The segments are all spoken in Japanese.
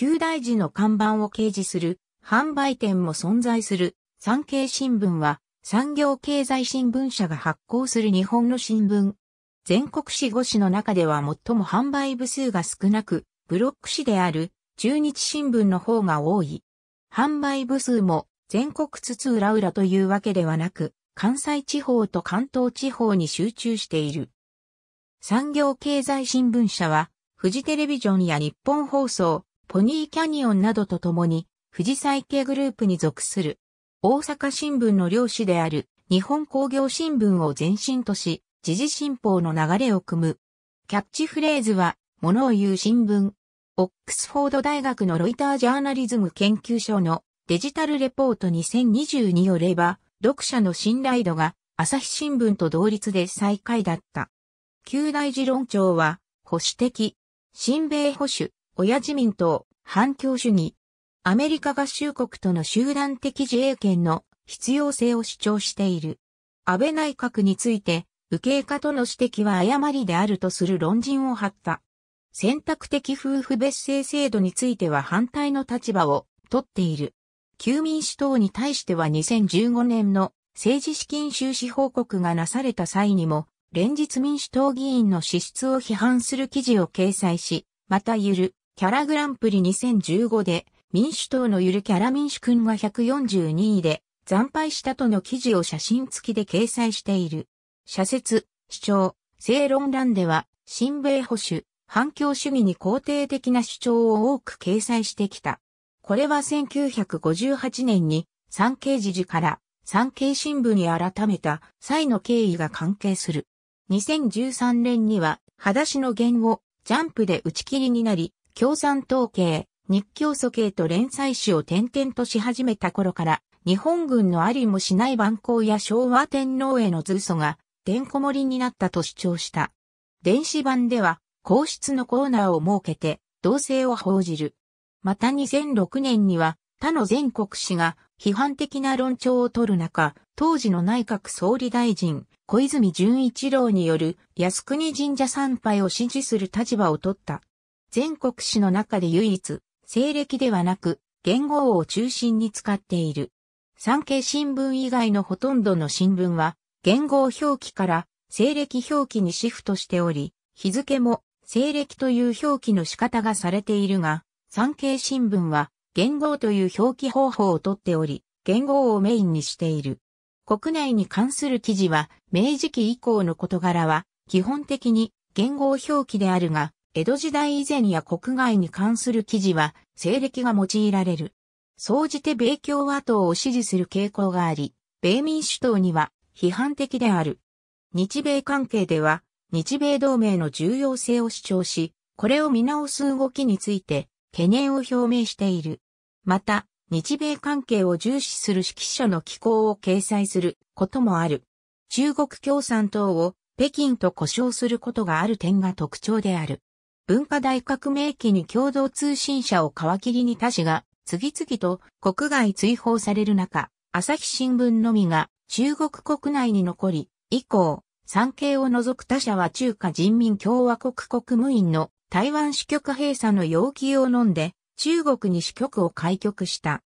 旧大寺の看板を掲示する販売店も存在する産経新聞は産業経済新聞社が発行する日本の新聞。全国紙5紙の中では最も販売部数が少なく、ブロック紙である中日新聞の方が多い。販売部数も全国津々浦々というわけではなく、関西地方と関東地方に集中している。産業経済新聞社は、フジテレビジョンや日本放送、ポニーキャニオンなどとともに、富士再系グループに属する。大阪新聞の領主である日本工業新聞を前身とし、時事新報の流れを組む。キャッチフレーズは、物を言う新聞。オックスフォード大学のロイタージャーナリズム研究所のデジタルレポート2020によれば、読者の信頼度が朝日新聞と同率で最下位だった。旧大事論調は、保守的、新米保守、親自民党、反共主義、アメリカ合衆国との集団的自衛権の必要性を主張している。安倍内閣について、右傾化との指摘は誤りであるとする論陣を張った。選択的夫婦別姓制度については反対の立場を取っている。旧民主党に対しては2015年の政治資金収支報告がなされた際にも、連日民主党議員の支出を批判する記事を掲載し、またゆるキャラグランプリ2015で民主党のゆるキャラ民主君が142位で惨敗したとの記事を写真付きで掲載している。社説、主張、正論欄では、新米保守、反共主義に肯定的な主張を多く掲載してきた。これは1958年に産経時事から産経新聞に改めた際の経緯が関係する。2013年には、裸足の言をジャンプで打ち切りになり、共産統計、日教組系と連載誌を転々とし始めた頃から、日本軍のありもしない蛮行や昭和天皇への図書が、てんこ盛りになったと主張した。電子版では、皇室のコーナーを設けて、同性を報じる。また2006年には、他の全国紙が批判的な論調を取る中、当時の内閣総理大臣、小泉純一郎による靖国神社参拝を支持する立場を取った。全国史の中で唯一、西暦ではなく、元号を中心に使っている。産経新聞以外のほとんどの新聞は、元号表記から西暦表記にシフトしており、日付も西暦という表記の仕方がされているが、産経新聞は元号という表記方法をとっており、元号をメインにしている。国内に関する記事は、明治期以降の事柄は、基本的に元号表記であるが、江戸時代以前や国外に関する記事は、西暦が用いられる。総じて米共和党を支持する傾向があり、米民主党には批判的である。日米関係では、日米同盟の重要性を主張し、これを見直す動きについて、懸念を表明している。また、日米関係を重視する指揮者の機構を掲載することもある。中国共産党を北京と呼称することがある点が特徴である。文化大革命期に共同通信社を皮切りに他氏が次々と国外追放される中、朝日新聞のみが中国国内に残り、以降、産経を除く他社は中華人民共和国国務院の台湾支局閉鎖の要求を飲んで、中国に支局を開局した。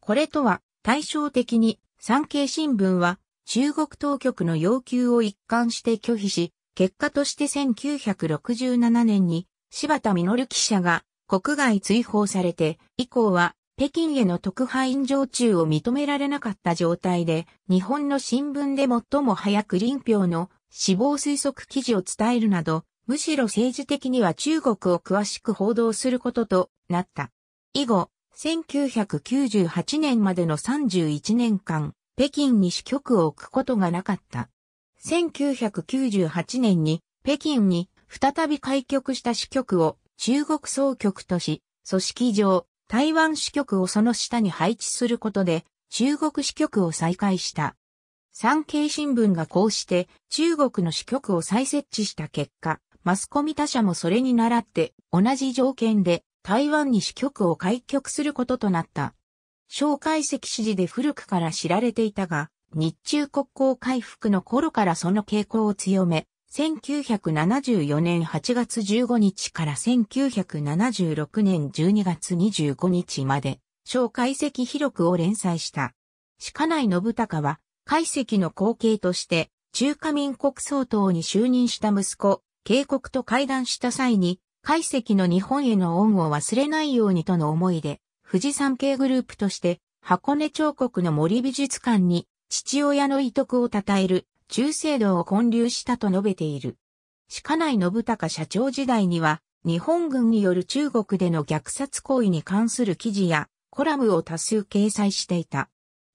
これとは、対照的に、産経新聞は、中国当局の要求を一貫して拒否し、結果として1967年に柴田実記者が国外追放されて、以降は北京への特派員常駐を認められなかった状態で、日本の新聞で最も早く林氷の死亡推測記事を伝えるなど、むしろ政治的には中国を詳しく報道することとなった。以後、1998年までの31年間、北京に支局を置くことがなかった。1998年に北京に再び開局した支局を中国総局とし、組織上、台湾支局をその下に配置することで、中国支局を再開した。産経新聞がこうして中国の支局を再設置した結果、マスコミ他社もそれに倣って同じ条件で台湾に支局を開局することとなった。蒋介石支持で古くから知られていたが、日中国交回復の頃からその傾向を強め、1974年8月15日から1976年12月25日まで、小解析記録を連載した。鹿内信孝は、解析の後継として、中華民国総統に就任した息子、警告と会談した際に、解析の日本への恩を忘れないようにとの思いで、富士山系グループとして、箱根彫刻の森美術館に、父親の遺徳を称える中世道を建立したと述べている。鹿内信孝社長時代には、日本軍による中国での虐殺行為に関する記事やコラムを多数掲載していた。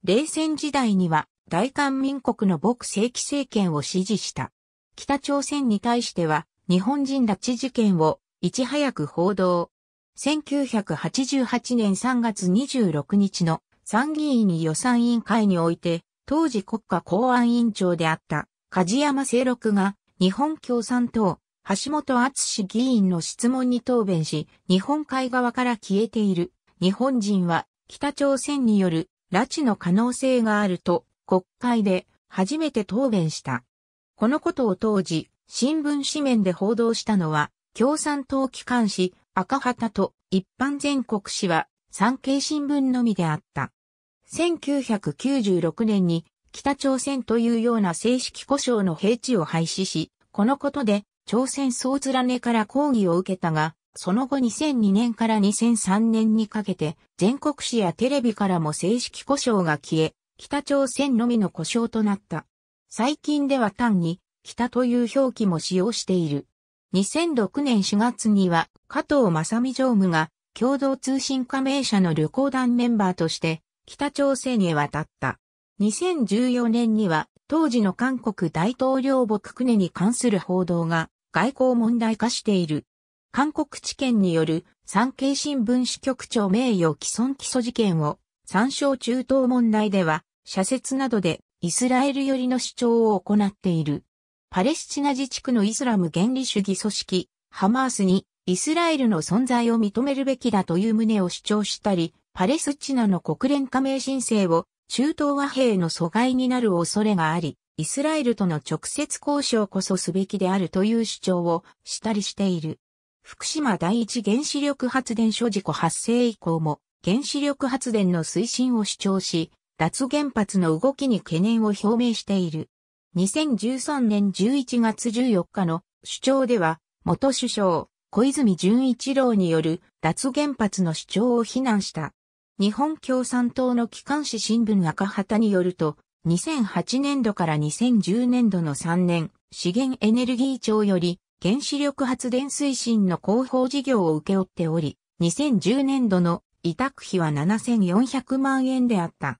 冷戦時代には大韓民国の牧正規政権を支持した。北朝鮮に対しては日本人拉致事件をいち早く報道。1988年3月26日の参議院予算委員会において当時国家公安委員長であった梶山清六が日本共産党橋本厚志議員の質問に答弁し、日本海側から消えている日本人は北朝鮮による拉致の可能性があると国会で初めて答弁した。このことを当時新聞紙面で報道したのは共産党機関紙赤旗と一般全国紙は産経新聞のみであった。1996年に北朝鮮というような正式故障の平地を廃止し、このことで朝鮮総連ねから抗議を受けたが、その後2002年から2003年にかけて全国紙やテレビからも正式故障が消え、北朝鮮のみの故障となった。最近では単に北という表記も使用している。2006年4月には加藤正美常務が共同通信加盟社の旅行団メンバーとして北朝鮮へ渡った。2014年には当時の韓国大統領牧クネに関する報道が外交問題化している。韓国地検による産経新聞支局長名誉毀損起訴事件を参照中東問題では社説などでイスラエル寄りの主張を行っている。パレスチナ自治区のイスラム原理主義組織ハマースにイスラエルの存在を認めるべきだという旨を主張したり、パレスチナの国連加盟申請を中東和平の阻害になる恐れがあり、イスラエルとの直接交渉こそすべきであるという主張をしたりしている。福島第一原子力発電所事故発生以降も原子力発電の推進を主張し、脱原発の動きに懸念を表明している。2013年11月14日の主張では、元首相、小泉純一郎による脱原発の主張を非難した。日本共産党の機関紙新聞赤旗によると、2008年度から2010年度の3年、資源エネルギー庁より原子力発電推進の広報事業を請け負っており、2010年度の委託費は7400万円であった。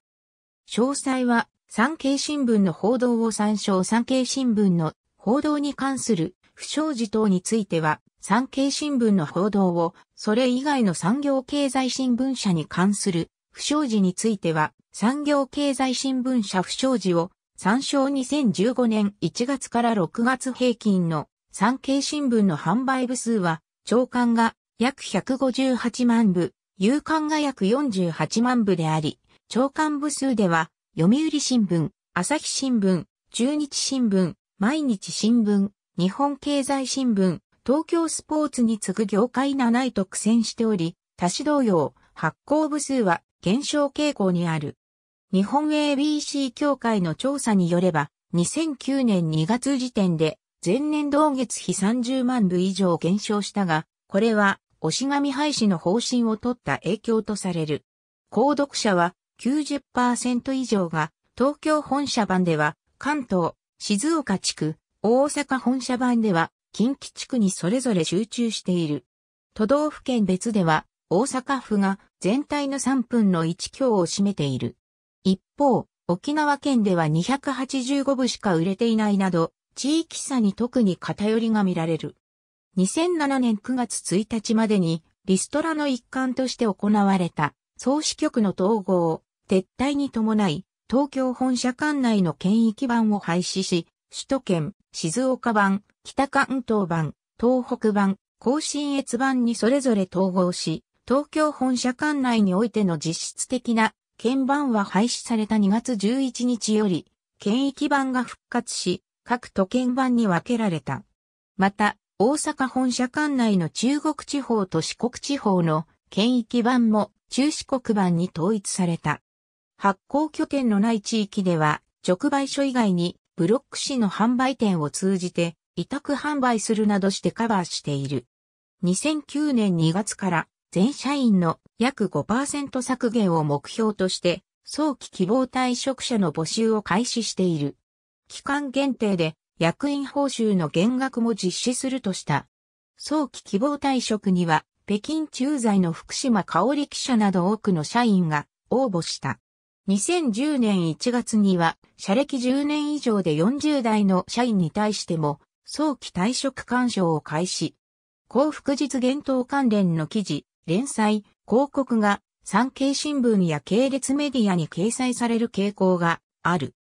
詳細は産経新聞の報道を参照産経新聞の報道に関する不祥事等については産経新聞の報道を、それ以外の産業経済新聞社に関する不祥事については、産業経済新聞社不祥事を参照2015年1月から6月平均の産経新聞の販売部数は、長官が約158万部、有刊が約48万部であり、長官部数では、読売新聞、朝日新聞、中日新聞、毎日新聞、日本経済新聞、東京スポーツに次ぐ業界7位と苦戦しており、他市同様、発行部数は減少傾向にある。日本 ABC 協会の調査によれば、2009年2月時点で、前年同月比30万部以上減少したが、これは、押し紙廃止の方針を取った影響とされる。購読者は90%以上が、東京本社版では、関東、静岡地区、大阪本社版では、近畿地区にそれぞれ集中している。都道府県別では、大阪府が全体の3分の1強を占めている。一方、沖縄県では285部しか売れていないなど、地域差に特に偏りが見られる。2007年9月1日までに、リストラの一環として行われた、総支局の統合、撤退に伴い、東京本社管内の県域版を廃止し、首都圏、静岡版、北関東版、東北版、甲信越版にそれぞれ統合し、東京本社管内においての実質的な県版は廃止された2月11日より、県域版が復活し、各都県版に分けられた。また、大阪本社管内の中国地方と四国地方の県域版も中四国版に統一された。発行拠点のない地域では、直売所以外にブロック紙の販売店を通じて委託販売するなどしてカバーしている。2009年2月から全社員の約5%削減を目標として早期希望退職者の募集を開始している。期間限定で役員報酬の減額も実施するとした。早期希望退職には北京駐在の福島香織記者など多くの社員が応募した。2010年1月には、社歴10年以上で40代の社員に対しても、早期退職干渉を開始。幸福実現等関連の記事、連載、広告が産経新聞や系列メディアに掲載される傾向がある。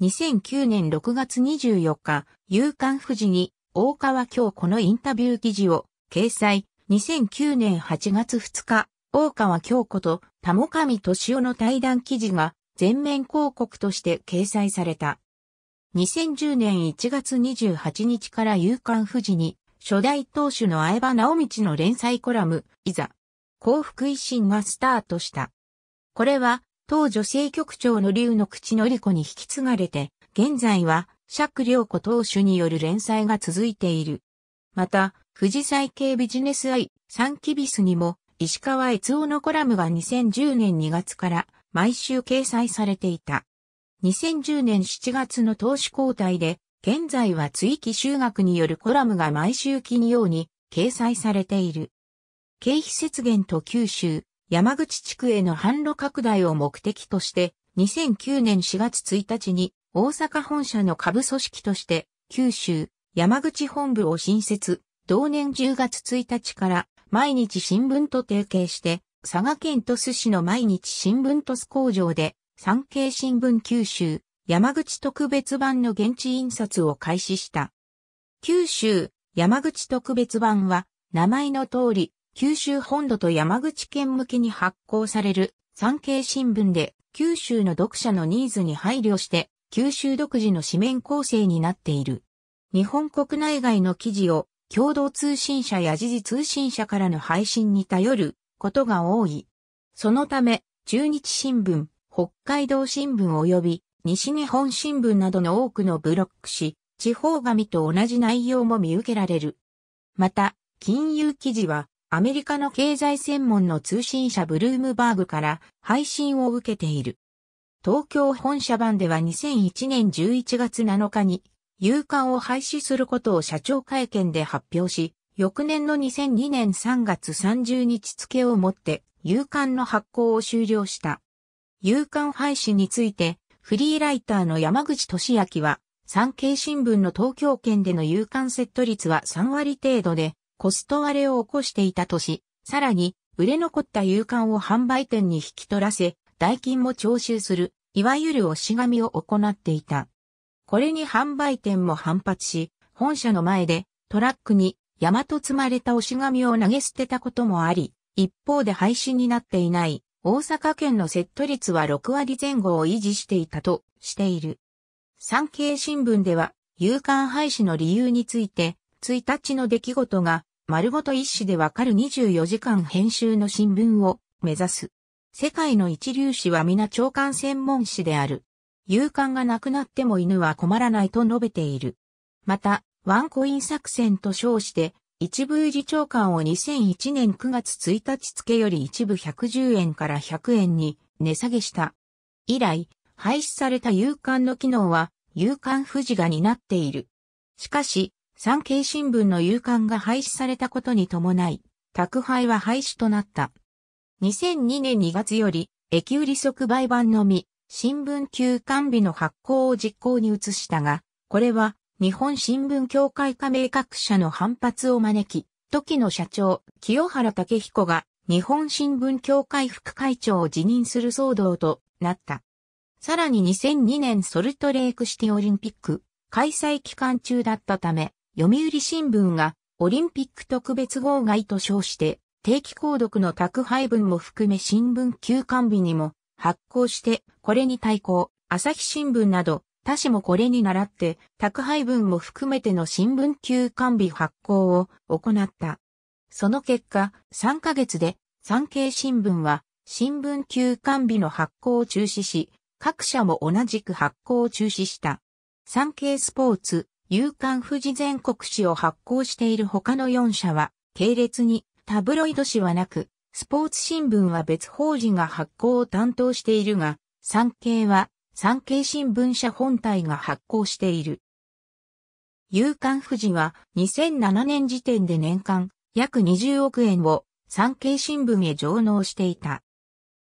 2009年6月24日、夕刊富士に大川京子のインタビュー記事を掲載。2009年8月2日、大川京子と田上敏夫の対談記事が全面広告として掲載された。2010年1月28日から夕刊富士に、初代当主の相場直道の連載コラム、いざ、幸福維新がスタートした。これは、当女性局長の竜の口のり子に引き継がれて、現在は、釈良子当主による連載が続いている。また、富士再系ビジネス愛、サンキビスにも、石川悦夫のコラムが2010年2月から毎週掲載されていた。2010年7月の投資交代で、現在は追記集学によるコラムが毎週金曜に掲載されている。経費節減と九州、山口地区への販路拡大を目的として、2009年4月1日に大阪本社の下部組織として、九州、山口本部を新設、同年10月1日から毎日新聞と提携して、佐賀県鳥栖市の毎日新聞鳥栖工場で産経新聞九州、山口特別版の現地印刷を開始した。九州、山口特別版は、名前の通り、九州本土と山口県向けに発行される産経新聞で、九州の読者のニーズに配慮して、九州独自の紙面構成になっている。日本国内外の記事を共同通信社や時事通信社からの配信に頼ることが多い。そのため、中日新聞、北海道新聞及び西日本新聞などの多くのブロック紙、地方紙と同じ内容も見受けられる。また、金融記事は、アメリカの経済専門の通信社ブルームバーグから配信を受けている。東京本社版では2001年11月7日に、有刊を廃止することを社長会見で発表し、翌年の2002年3月30日付をもって、有刊の発行を終了した。夕刊廃止について、フリーライターの山口俊明は、産経新聞の東京圏での夕刊セット率は3割程度で、コスト割れを起こしていたとし、さらに、売れ残った夕刊を販売店に引き取らせ、代金も徴収する、いわゆる押し紙を行っていた。これに販売店も反発し、本社の前でトラックに山と積まれた押し紙を投げ捨てたこともあり、一方で廃止になっていない大阪県のセット率は6割前後を維持していたとしている。産経新聞では、有刊廃止の理由について、1日の出来事が、丸ごと一紙でわかる24時間編集の新聞を目指す。世界の一流紙は皆長官専門誌である。勇敢がなくなっても犬は困らないと述べている。また、ワンコイン作戦と称して、一部理事長官を2001年9月1日付より一部110円から100円に値下げした。以来、廃止された有刊の機能は、有刊富士が担っている。しかし、産経新聞の有刊が廃止されたことに伴い、宅配は廃止となった。2002年2月より、駅売り即売版のみ、新聞休刊日の発行を実行に移したが、これは日本新聞協会加盟各社の反発を招き、時の社長、清原武彦が日本新聞協会副会長を辞任する騒動となった。さらに2002年ソルトレークシティオリンピック開催期間中だったため、読売新聞がオリンピック特別号外と称して定期購読の宅配分も含め新聞休刊日にも発行して、これに対抗、朝日新聞など他紙もこれに倣って、宅配分も含めての新聞休刊日発行を行った。その結果、3ヶ月で、産経新聞は、新聞休刊日の発行を中止し、各社も同じく発行を中止した。産経スポーツ、夕刊富士全国紙を発行している他の4社は、系列にタブロイド紙はなく、スポーツ新聞は別法人が発行を担当しているが、産経は産経新聞社本体が発行している。夕刊富士は2007年時点で年間約20億円を産経新聞へ上納していた。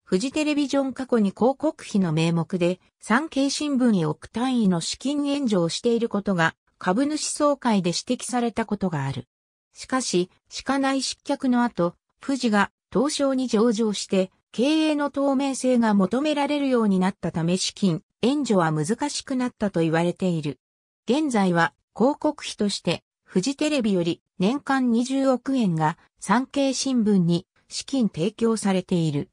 富士テレビジョン過去に広告費の名目で産経新聞へ億単位の資金援助をしていることが株主総会で指摘されたことがある。しかし、しかない失脚の後、富士が東証に上場して経営の透明性が求められるようになったため資金、援助は難しくなったと言われている。現在は広告費としてフジテレビより年間20億円が産経新聞に資金提供されている。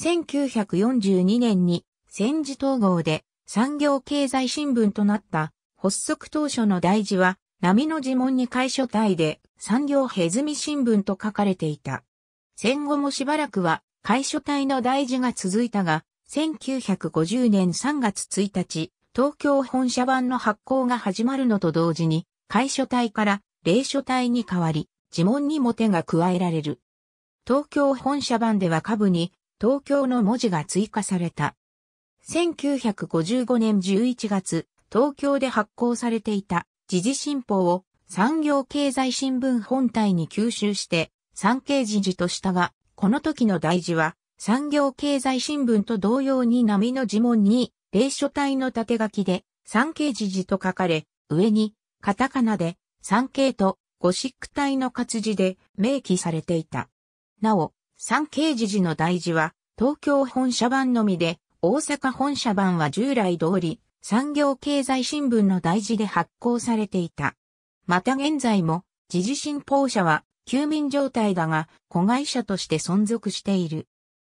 1942年に戦時統合で産業経済新聞となった発足当初の大事は波の呪文に会所体で産業へずみ新聞と書かれていた。戦後もしばらくは会所帯の大事が続いたが、1950年3月1日、東京本社版の発行が始まるのと同時に、会所帯から霊所帯に変わり、呪文にも手が加えられる。東京本社版では下部に東京の文字が追加された。1955年11月、東京で発行されていた時事新報を産業経済新聞本体に吸収して、産経時事としたが、この時の大事は、産業経済新聞と同様に波の字文に、霊書体の縦書きで、三景時事と書かれ、上に、カタカナで、三景と、ゴシック体の活字で明記されていた。なお、三景時事の大事は、東京本社版のみで、大阪本社版は従来通り、産業経済新聞の大事で発行されていた。また現在も、時事新報社は、休眠状態だが、子会社として存続している。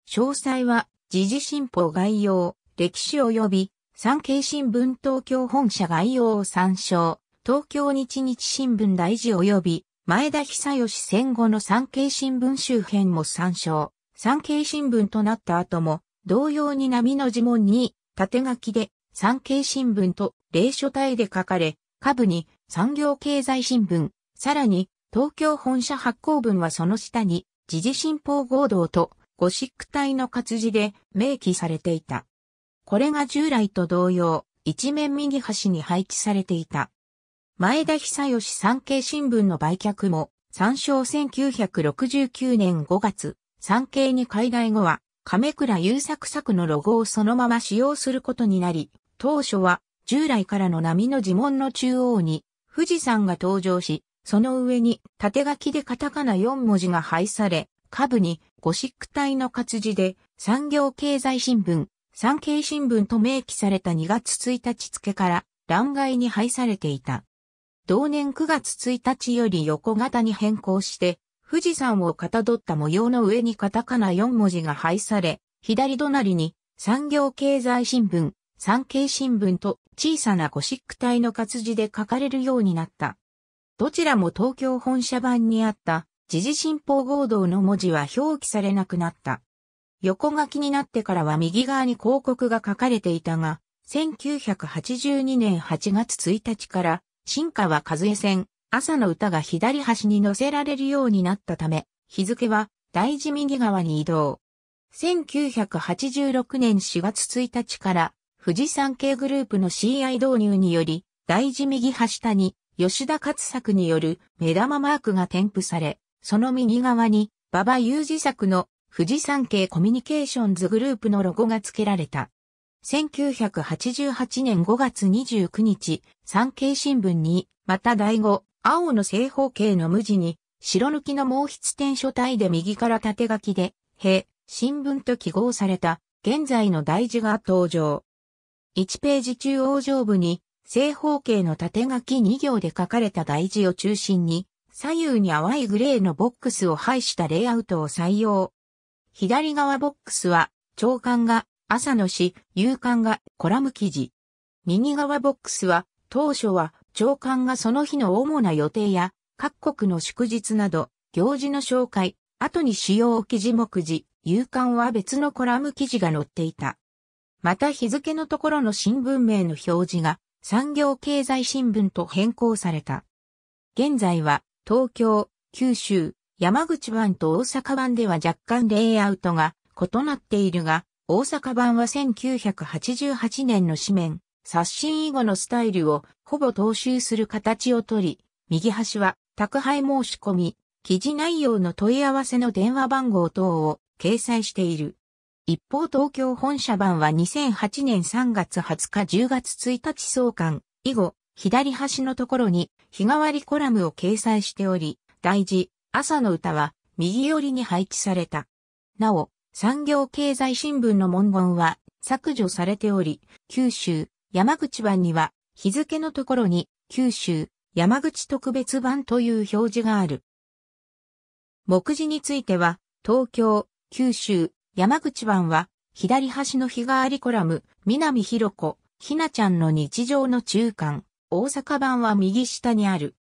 詳細は、時事新報概要、歴史及び、産経新聞東京本社概要を参照、東京日日新聞大事及び、前田久義戦後の産経新聞周辺も参照。産経新聞となった後も、同様に波の呪文に、縦書きで、産経新聞と、霊書体で書かれ、下部に、産業経済新聞、さらに、東京本社発行文はその下に、時事新報合同とゴシック体の活字で明記されていた。これが従来と同様、一面右端に配置されていた。前田久義産経新聞の売却も、参照1969年5月、産経に開体後は、亀倉優作作のロゴをそのまま使用することになり、当初は従来からの波の呪文の中央に富士山が登場し、その上に縦書きでカタカナ4文字が配され、下部にゴシック体の活字で産業経済新聞、産経新聞と明記された2月1日付から欄外に配されていた。同年9月1日より横型に変更して、富士山をかたどった模様の上にカタカナ4文字が配され、左隣に産業経済新聞、産経新聞と小さなゴシック体の活字で書かれるようになった。どちらも東京本社版にあった時事新報合同の文字は表記されなくなった。横書きになってからは右側に広告が書かれていたが、1982年8月1日から、新川和江線、朝の歌が左端に載せられるようになったため、日付は大事右側に移動。1986年4月1日から、富士山系グループの CI 導入により、大事右端下に吉田勝作による目玉マークが添付され、その右側に、馬場雄二作の富士山系コミュニケーションズグループのロゴが付けられた。1988年5月29日、産経新聞に、また第5、青の正方形の無地に、白抜きの毛筆点書体で右から縦書きで、へ、新聞と記号された、現在の大字が登場。1ページ中央上部に、正方形の縦書き2行で書かれた台字を中心に、左右に淡いグレーのボックスを配したレイアウトを採用。左側ボックスは、長官が朝の詩、夕刊がコラム記事。右側ボックスは、当初は長官がその日の主な予定や、各国の祝日など、行事の紹介、後に使用記事目次、夕刊は別のコラム記事が載っていた。また日付のところの新聞名の表示が産業経済新聞と変更された。現在は東京、九州、山口版と大阪版では若干レイアウトが異なっているが、大阪版は1988年の紙面、刷新以後のスタイルをほぼ踏襲する形をとり、右端は宅配申し込み、記事内容の問い合わせの電話番号等を掲載している。一方東京本社版は2008年3月20日10月1日創刊以後、左端のところに日替わりコラムを掲載しており、大事、朝の歌は右寄りに配置された。なお、産業経済新聞の文言は削除されており、九州、山口版には日付のところに九州、山口特別版という表示がある。目次については、東京、九州、山口版は、左端の日替わりコラム、南広子、ひなちゃんの日常の中間、大阪版は右下にある。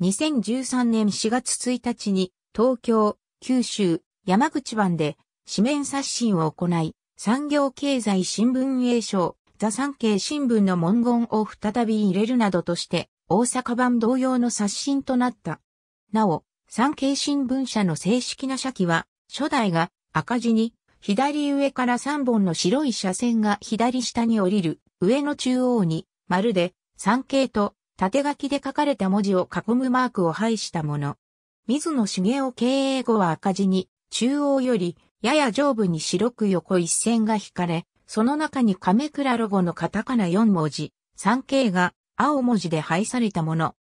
2013年4月1日に、東京、九州、山口版で、紙面刷新を行い、産業経済新聞営賞、ザ産経新聞の文言を再び入れるなどとして、大阪版同様の刷新となった。なお、産経新聞社の正式な社記は、初代が赤字に、左上から3本の白い斜線が左下に降りる、上の中央に、まるで、三景と、縦書きで書かれた文字を囲むマークを配したもの。水野茂雄経営後は赤字に、中央より、やや上部に白く横一線が引かれ、その中に亀倉ロゴのカタカナ4文字、三景が青文字で配されたもの。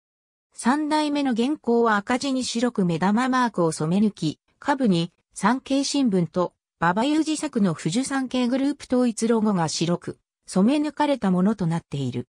三代目の原稿は赤字に白く目玉マークを染め抜き、下部に産経新聞と馬場ー二作の富士山系グループ統一ロゴが白く、染め抜かれたものとなっている。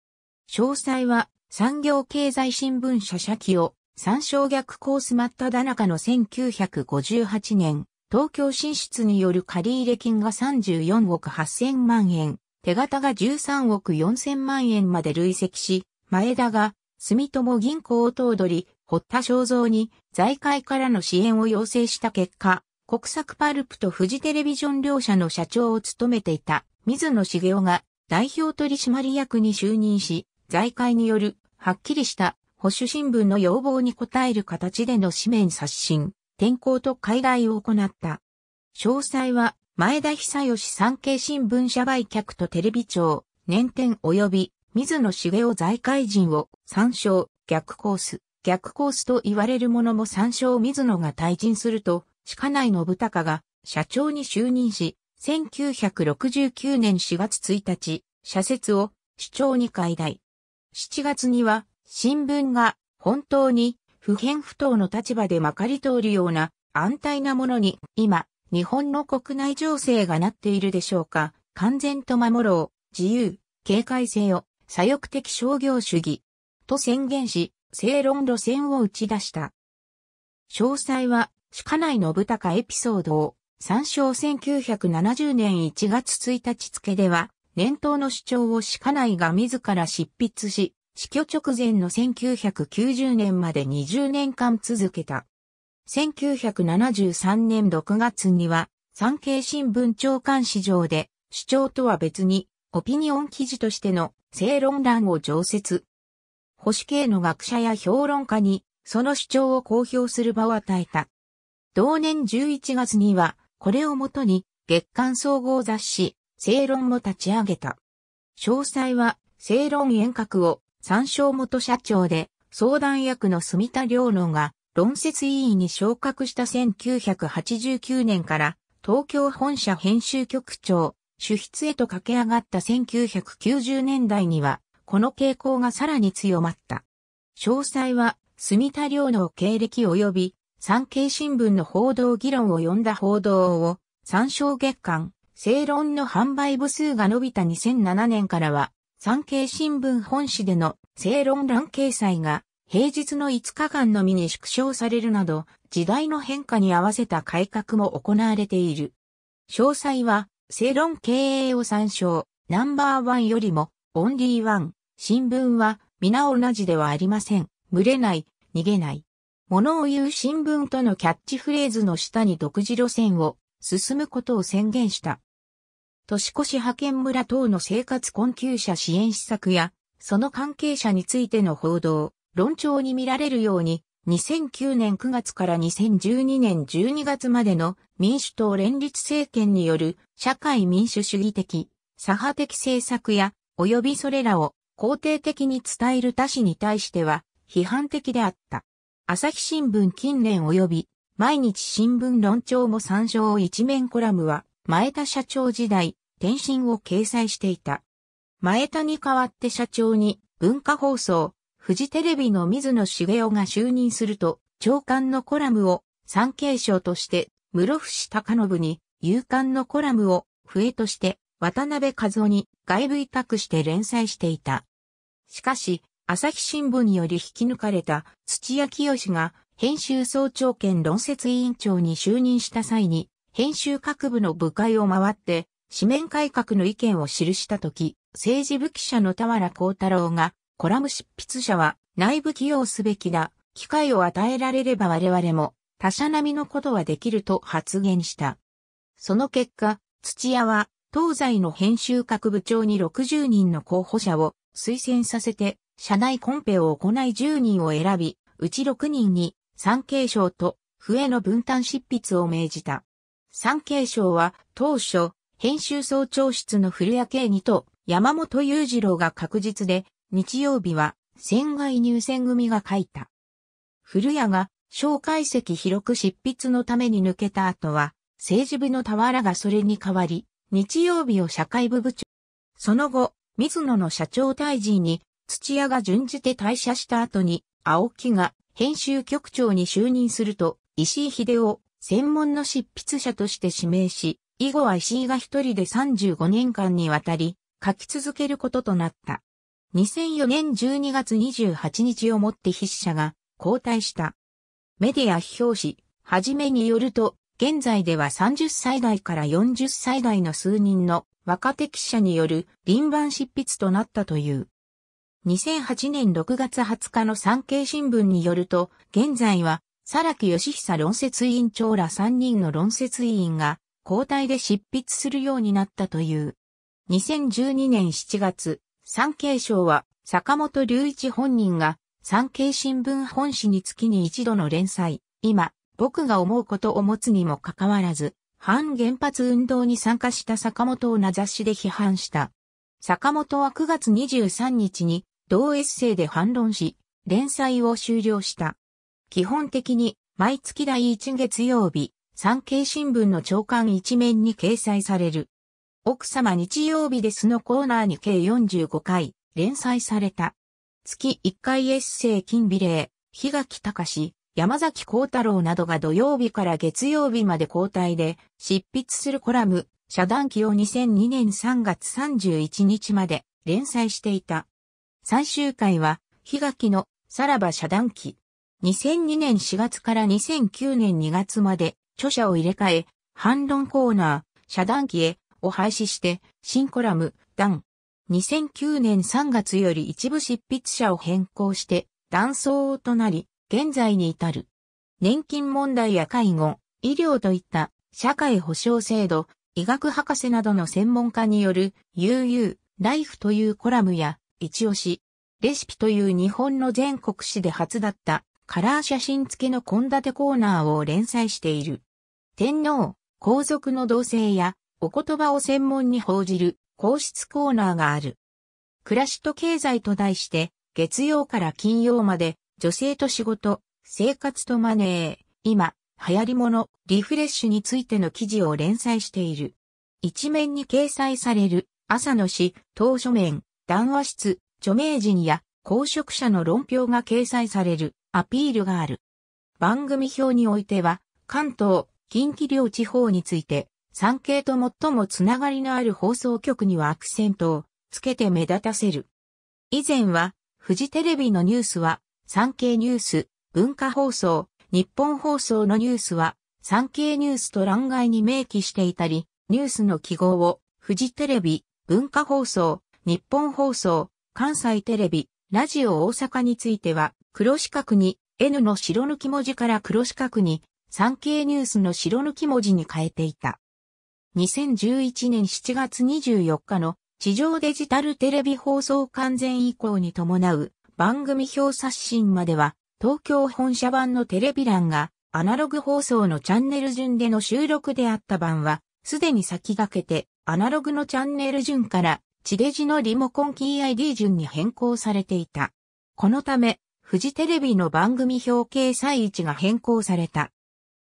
詳細は、産業経済新聞社社記を、参照逆コース真っただ中の1958年、東京進出による借入金が34億8000万円、手形が13億4000万円まで累積し、前田が住友銀行を頭取り、堀田正造に財界からの支援を要請した結果、国策パルプとフジテレビジョン両社の社長を務めていた水野茂雄が代表取締役に就任し、財界によるはっきりした保守新聞の要望に応える形での紙面刷新、転校と海外を行った。詳細は前田久義産経新聞社売却とテレビ庁、年天及び水野茂雄財界人を参照、逆コース、逆コースと言われるものも参照水野が退陣すると、鹿内信孝が社長に就任し、1969年4月1日、社説を市長に解題。7月には、新聞が本当に不偏不当の立場でまかり通るような安泰なものに、今、日本の国内情勢がなっているでしょうか。完全と守ろう、自由、警戒性を、左翼的商業主義、と宣言し、正論路線を打ち出した。詳細は内の内信孝エピソードを参照1970年1月1日付では、年頭の主張を鹿内が自ら執筆し、死去直前の1990年まで20年間続けた。1973年6月には、産経新聞長官市場で、主張とは別に、オピニオン記事としての正論欄を常設。保守系の学者や評論家に、その主張を公表する場を与えた。同年11月には、これをもとに月刊総合雑誌、正論も立ち上げた。詳細は、正論遠隔を参照元社長で、相談役の住田良論が、論説委員に昇格した1989年から、東京本社編集局長、主筆へと駆け上がった1990年代には、この傾向がさらに強まった。詳細は、住田良の経歴及び産経新聞の報道議論を読んだ報道を、参照月間、正論の販売部数が伸びた2007年からは、産経新聞本誌での正論欄掲載が、平日の5日間のみに縮小されるなど、時代の変化に合わせた改革も行われている。詳細は、正論経営を参照、ナンバーワンよりも、オンリーワン、新聞は、皆同じではありません。群れない、逃げない。物を言う新聞とのキャッチフレーズの下に独自路線を進むことを宣言した。年越し派遣村等の生活困窮者支援施策や、その関係者についての報道、論調に見られるように、2009年9月から2012年12月までの民主党連立政権による社会民主主義的、左派的政策や、及びそれらを肯定的に伝える他氏に対しては批判的であった。朝日新聞近年及び、毎日新聞論調も参照一面コラムは、前田社長時代、転身を掲載していた。前田に代わって社長に、文化放送、フジテレビの水野茂雄が就任すると、長官のコラムを、産経省として、室伏隆信に、夕刊のコラムを、笛として、渡辺和夫に外部委託して連載していた。しかし、朝日新聞により引き抜かれた土屋清が編集総長兼論説委員長に就任した際に、編集各部の部会を回って、紙面改革の意見を記したとき、政治部記者の田原幸太郎が、コラム執筆者は内部起用すべきだ。機会を与えられれば我々も他者並みのことはできると発言した。その結果、土屋は東西の編集各部長に60人の候補者を推薦させて社内コンペを行い10人を選び、うち6人に産経省と笛の分担執筆を命じた。産経省は当初、編集総長室の古谷慶二と山本裕次郎が確実で、日曜日は船外入選組が書いた。古谷が小解析広く執筆のために抜けた後は、政治部の俵がそれに代わり、日曜日を社会部部長。その後、水野の社長退陣に土屋が準じて退社した後に、青木が編集局長に就任すると、石井秀夫、専門の執筆者として指名し、以後は石井が一人で35年間にわたり、書き続けることとなった。2004年12月28日をもって筆者が交代した。メディア表紙、はじめによると、現在では30歳代から40歳代の数人の若手記者による臨番執筆となったという。2008年6月20日の産経新聞によると、現在は、佐木義久論説委員長ら3人の論説委員が、交代で執筆するようになったという。2012年7月、産経省は、坂本隆一本人が、産経新聞本誌に月に一度の連載、今、僕が思うことを持つにもかかわらず、反原発運動に参加した坂本を名指しで批判した。坂本は9月23日に同エッセイで反論し、連載を終了した。基本的に、毎月第1月曜日、産経新聞の朝刊一面に掲載される。奥様日曜日ですのコーナーに計45回連載された。月1回エッセイ金美麗、日垣隆、山崎幸太郎などが土曜日から月曜日まで交代で執筆するコラム、遮断機を2002年3月31日まで連載していた。最終回は、日垣のさらば遮断機。2002年4月から2009年2月まで著者を入れ替え、反論コーナー、遮断機へを廃止して、新コラム、段。2009年3月より一部執筆者を変更して、断層となり、現在に至る。年金問題や介護、医療といった社会保障制度、医学博士などの専門家による UU、ライフというコラムや一押し、レシピという日本の全国紙で初だったカラー写真付きの献立コーナーを連載している。天皇、皇族の同性やお言葉を専門に報じる皇室コーナーがある。暮らしと経済と題して、月曜から金曜まで女性と仕事、生活とマネー、今、流行り物、リフレッシュについての記事を連載している。一面に掲載される朝の詩、当書面、談話室、著名人や公職者の論評が掲載されるアピールがある。番組表においては、関東、近畿両地方について、産経と最もつながりのある放送局にはアクセントをつけて目立たせる。以前は、フジテレビのニュースは、産経ニュース、文化放送、日本放送のニュースは、産経ニュースと欄外に明記していたり、ニュースの記号を、フジテレビ、文化放送、日本放送、関西テレビ、ラジオ大阪については、黒四角に N の白抜き文字から黒四角に産経ニュースの白抜き文字に変えていた。2011年7月24日の地上デジタルテレビ放送完全移行に伴う番組表刷新までは東京本社版のテレビ欄がアナログ放送のチャンネル順での収録であった版はすでに先駆けてアナログのチャンネル順から地デジのリモコンキー ID 順に変更されていた。このため、フジテレビの番組表掲載位置が変更された。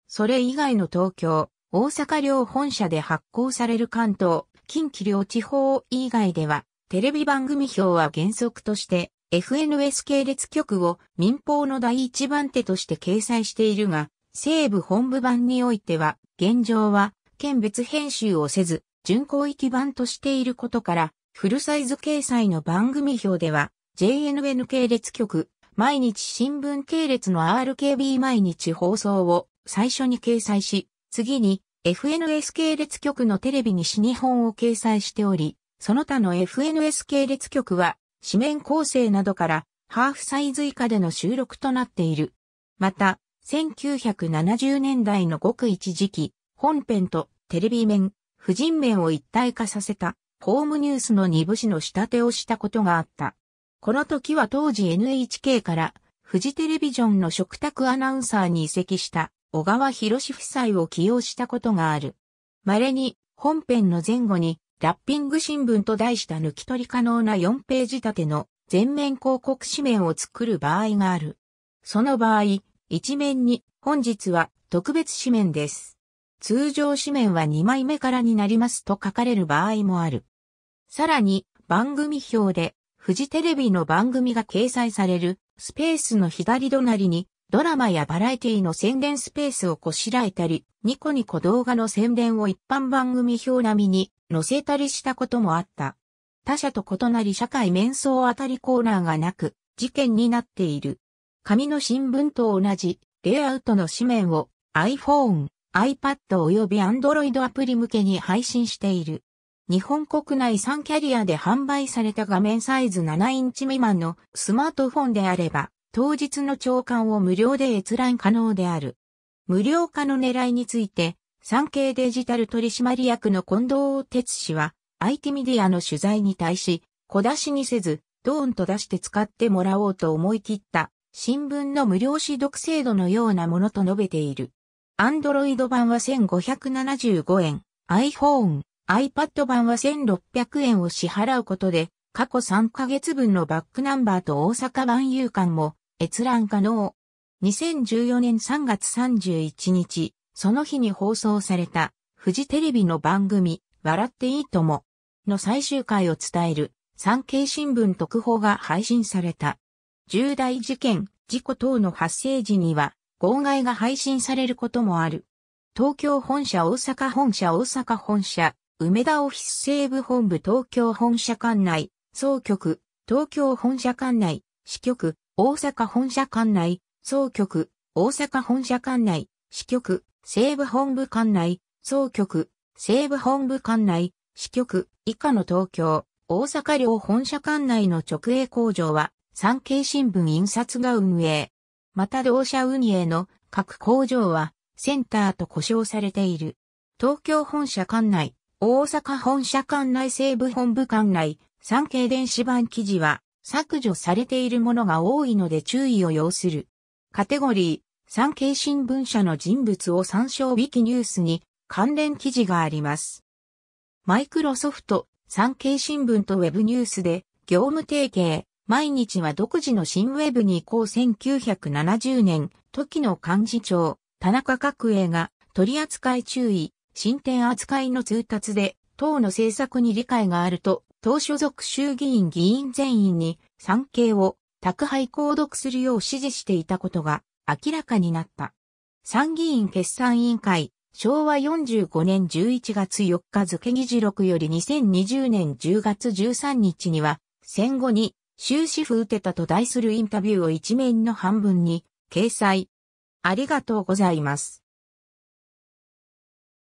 それ以外の東京、大阪両本社で発行される関東、近畿両地方以外では、テレビ番組表は原則として FNS 系列局を民放の第一番手として掲載しているが、西部本部版においては、現状は県別編集をせず、巡航域版としていることから、フルサイズ掲載の番組表では、JNN 系列局、毎日新聞系列の RKB 毎日放送を最初に掲載し、次に FNS 系列局のテレビ西日本を掲載しており、その他の FNS 系列局は、紙面構成などからハーフサイズ以下での収録となっている。また、1970年代のごく一時期、本編とテレビ面、婦人面を一体化させたホームニュースの二部紙の仕立てをしたことがあった。この時は当時 NHK からフジテレビジョンの食卓アナウンサーに移籍した小川博士夫妻を起用したことがある。稀に本編の前後にラッピング新聞と題した抜き取り可能な4ページ立ての全面広告紙面を作る場合がある。その場合、一面に本日は特別紙面です。通常紙面は2枚目からになりますと書かれる場合もある。さらに番組表でフジテレビの番組が掲載されるスペースの左隣にドラマやバラエティの宣伝スペースをこしらえたり、ニコニコ動画の宣伝を一般番組表並みに載せたりしたこともあった。他社と異なり社会面相当たりコーナーがなく、事件になっている。紙の新聞と同じレイアウトの紙面を iPhone、iPad 及び Android アプリ向けに配信している。日本国内3キャリアで販売された画面サイズ7インチ未満のスマートフォンであれば、当日の朝刊を無料で閲覧可能である。無料化の狙いについて、産経デジタル取締役の近藤哲氏は、IT メディアの取材に対し、小出しにせず、ドーンと出して使ってもらおうと思い切った、新聞の無料指読制度のようなものと述べている。アンドロイド版は1575円、iPhone、iPad 版は1600円を支払うことで、過去3ヶ月分のバックナンバーと大阪版有感も閲覧可能。2014年3月31日、その日に放送された、フジテレビの番組、笑っていいとも、の最終回を伝える、産経新聞特報が配信された。重大事件、事故等の発生時には、号外が配信されることもある。東京本社大阪本社大阪本社、梅田オフィス西部本部東京本社管内、総局、東京本社管内、支局、大阪本社管内、総局、大阪本社管内、支局、西部本部管内、総局、西部本部管内、支局、以下の東京、大阪両本社管内の直営工場は、産経新聞印刷が運営。また同社運営の各工場は、センターと呼称されている。東京本社管内、大阪本社管内西部本部管内、産経電子版記事は削除されているものが多いので注意を要する。カテゴリー、産経新聞社の人物を参照ウィキニュースに関連記事があります。マイクロソフト、産経新聞とウェブニュースで業務提携、毎日は独自の新ウェブに移行1970年、時の幹事長、田中角栄が取扱い注意、進展扱いの通達で、党の政策に理解があると、党所属衆議院議員全員に、産経を宅配購読するよう指示していたことが明らかになった。参議院決算委員会、昭和45年11月4日付議事録より2020年10月13日には、戦後に終止符打てたと題するインタビューを一面の半分に掲載。ありがとうございます。